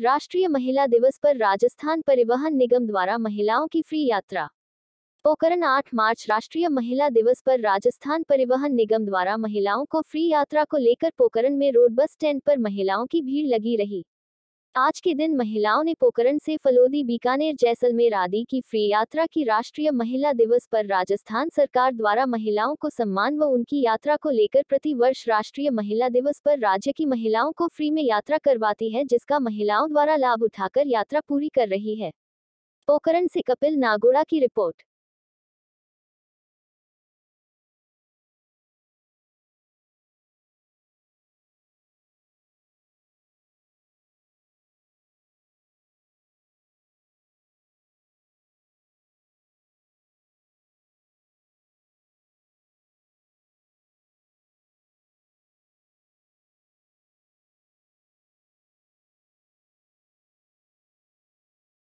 राष्ट्रीय महिला दिवस पर राजस्थान परिवहन निगम द्वारा महिलाओं की फ्री यात्रा पोकरण 8 मार्च राष्ट्रीय महिला दिवस पर राजस्थान परिवहन निगम द्वारा महिलाओं को फ्री यात्रा को लेकर पोकरण में रोड बस स्टैंड पर महिलाओं की भीड़ लगी रही आज के दिन महिलाओं ने पोकरण से फलोदी बीकानेर जैसलमेर आदि की फ्री यात्रा की राष्ट्रीय महिला दिवस पर राजस्थान सरकार द्वारा महिलाओं को सम्मान व उनकी यात्रा को लेकर प्रति वर्ष राष्ट्रीय महिला दिवस पर राज्य की महिलाओं को फ्री में यात्रा करवाती है जिसका महिलाओं द्वारा लाभ उठाकर यात्रा पूरी कर रही है पोकरण से कपिल नागोड़ा की रिपोर्ट